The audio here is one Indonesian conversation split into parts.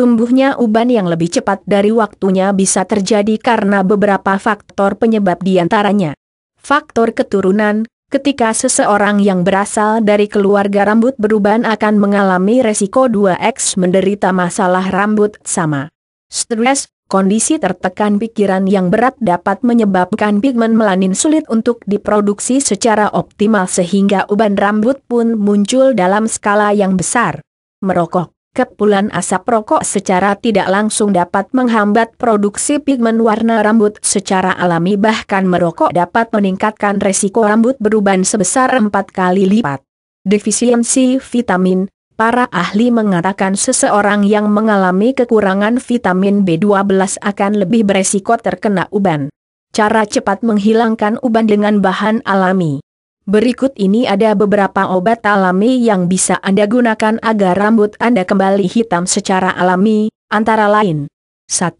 Tumbuhnya uban yang lebih cepat dari waktunya bisa terjadi karena beberapa faktor penyebab diantaranya. Faktor keturunan, ketika seseorang yang berasal dari keluarga rambut beruban akan mengalami resiko 2x menderita masalah rambut sama. Stres, kondisi tertekan pikiran yang berat dapat menyebabkan pigmen melanin sulit untuk diproduksi secara optimal sehingga uban rambut pun muncul dalam skala yang besar. Merokok kepulan asap rokok secara tidak langsung dapat menghambat produksi pigmen warna rambut secara alami bahkan merokok dapat meningkatkan resiko rambut beruban sebesar 4 kali lipat. Defisiensi vitamin, para ahli mengatakan seseorang yang mengalami kekurangan vitamin B12 akan lebih beresiko terkena uban. Cara cepat menghilangkan uban dengan bahan alami Berikut ini ada beberapa obat alami yang bisa Anda gunakan agar rambut Anda kembali hitam secara alami, antara lain. 1.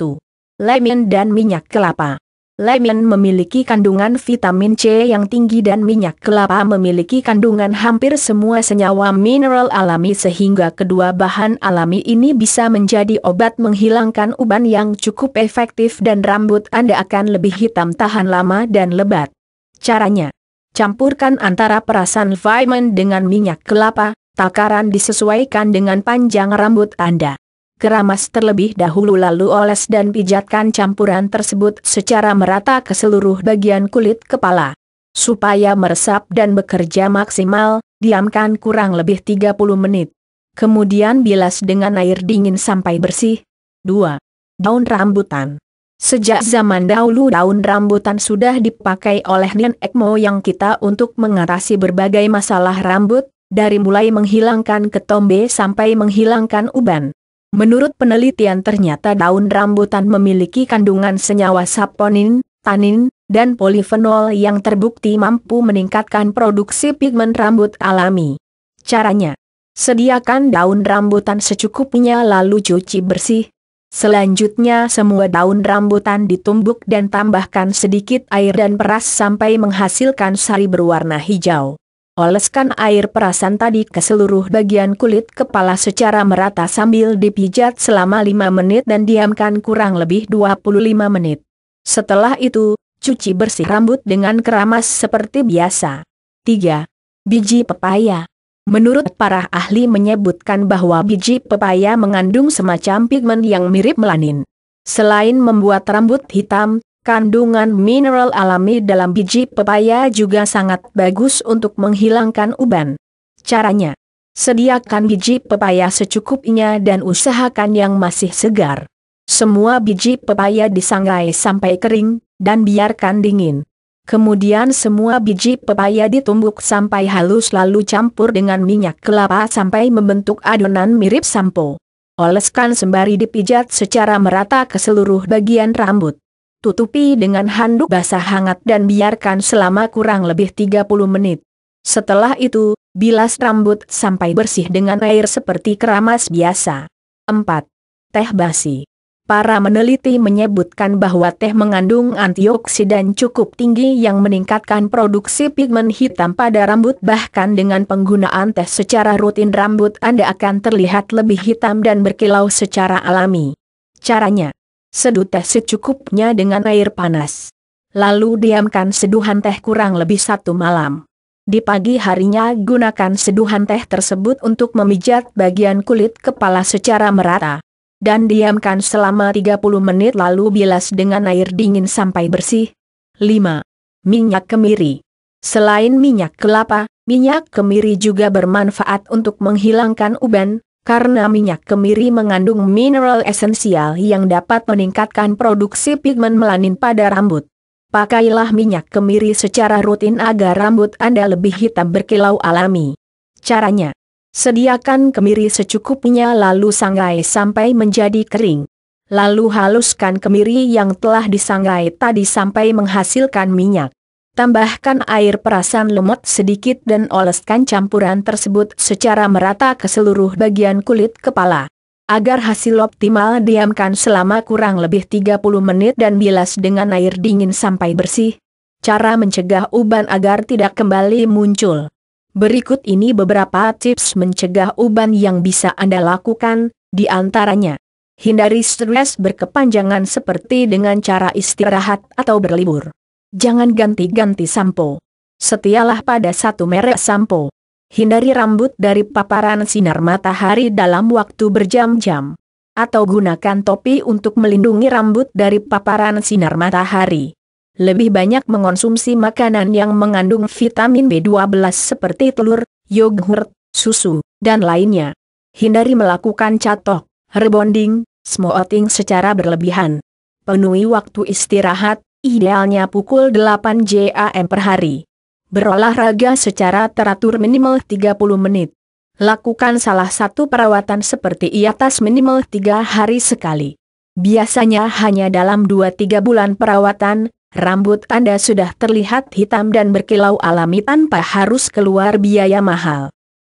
lemon dan minyak kelapa. Lemon memiliki kandungan vitamin C yang tinggi dan minyak kelapa memiliki kandungan hampir semua senyawa mineral alami sehingga kedua bahan alami ini bisa menjadi obat menghilangkan uban yang cukup efektif dan rambut Anda akan lebih hitam tahan lama dan lebat. Caranya Campurkan antara perasan vitamin dengan minyak kelapa, takaran disesuaikan dengan panjang rambut Anda. Keramas terlebih dahulu lalu oles dan pijatkan campuran tersebut secara merata ke seluruh bagian kulit kepala. Supaya meresap dan bekerja maksimal, diamkan kurang lebih 30 menit. Kemudian bilas dengan air dingin sampai bersih. 2. Daun rambutan Sejak zaman dahulu daun rambutan sudah dipakai oleh nenek moyang kita untuk mengatasi berbagai masalah rambut, dari mulai menghilangkan ketombe sampai menghilangkan uban. Menurut penelitian ternyata daun rambutan memiliki kandungan senyawa saponin, tanin, dan polifenol yang terbukti mampu meningkatkan produksi pigmen rambut alami. Caranya Sediakan daun rambutan secukupnya lalu cuci bersih, Selanjutnya semua daun rambutan ditumbuk dan tambahkan sedikit air dan peras sampai menghasilkan sari berwarna hijau. Oleskan air perasan tadi ke seluruh bagian kulit kepala secara merata sambil dipijat selama 5 menit dan diamkan kurang lebih 25 menit. Setelah itu, cuci bersih rambut dengan keramas seperti biasa. 3. Biji pepaya Menurut para ahli menyebutkan bahwa biji pepaya mengandung semacam pigmen yang mirip melanin. Selain membuat rambut hitam, kandungan mineral alami dalam biji pepaya juga sangat bagus untuk menghilangkan uban. Caranya, sediakan biji pepaya secukupnya dan usahakan yang masih segar. Semua biji pepaya disangrai sampai kering, dan biarkan dingin. Kemudian semua biji pepaya ditumbuk sampai halus lalu campur dengan minyak kelapa sampai membentuk adonan mirip sampo. Oleskan sembari dipijat secara merata ke seluruh bagian rambut. Tutupi dengan handuk basah hangat dan biarkan selama kurang lebih 30 menit. Setelah itu, bilas rambut sampai bersih dengan air seperti keramas biasa. 4. Teh basi Para meneliti menyebutkan bahwa teh mengandung antioksidan cukup tinggi yang meningkatkan produksi pigmen hitam pada rambut bahkan dengan penggunaan teh secara rutin rambut Anda akan terlihat lebih hitam dan berkilau secara alami. Caranya, Seduh teh secukupnya dengan air panas. Lalu diamkan seduhan teh kurang lebih satu malam. Di pagi harinya gunakan seduhan teh tersebut untuk memijat bagian kulit kepala secara merata dan diamkan selama 30 menit lalu bilas dengan air dingin sampai bersih. 5. Minyak kemiri Selain minyak kelapa, minyak kemiri juga bermanfaat untuk menghilangkan uban, karena minyak kemiri mengandung mineral esensial yang dapat meningkatkan produksi pigmen melanin pada rambut. Pakailah minyak kemiri secara rutin agar rambut Anda lebih hitam berkilau alami. Caranya Sediakan kemiri secukupnya lalu sangrai sampai menjadi kering. Lalu haluskan kemiri yang telah disangrai tadi sampai menghasilkan minyak. Tambahkan air perasan lemot sedikit dan oleskan campuran tersebut secara merata ke seluruh bagian kulit kepala. Agar hasil optimal diamkan selama kurang lebih 30 menit dan bilas dengan air dingin sampai bersih. Cara mencegah uban agar tidak kembali muncul. Berikut ini beberapa tips mencegah uban yang bisa Anda lakukan, di antaranya. Hindari stres berkepanjangan seperti dengan cara istirahat atau berlibur. Jangan ganti-ganti sampo. Setialah pada satu merek sampo. Hindari rambut dari paparan sinar matahari dalam waktu berjam-jam. Atau gunakan topi untuk melindungi rambut dari paparan sinar matahari lebih banyak mengonsumsi makanan yang mengandung vitamin B12 seperti telur, yogurt, susu, dan lainnya. Hindari melakukan catok, rebonding, smoothing secara berlebihan. Penuhi waktu istirahat, idealnya pukul 8 JAM per hari. Berolahraga secara teratur minimal 30 menit. Lakukan salah satu perawatan seperti iatas atas minimal 3 hari sekali. Biasanya hanya dalam 2-3 bulan perawatan, rambut Anda sudah terlihat hitam dan berkilau alami tanpa harus keluar biaya mahal.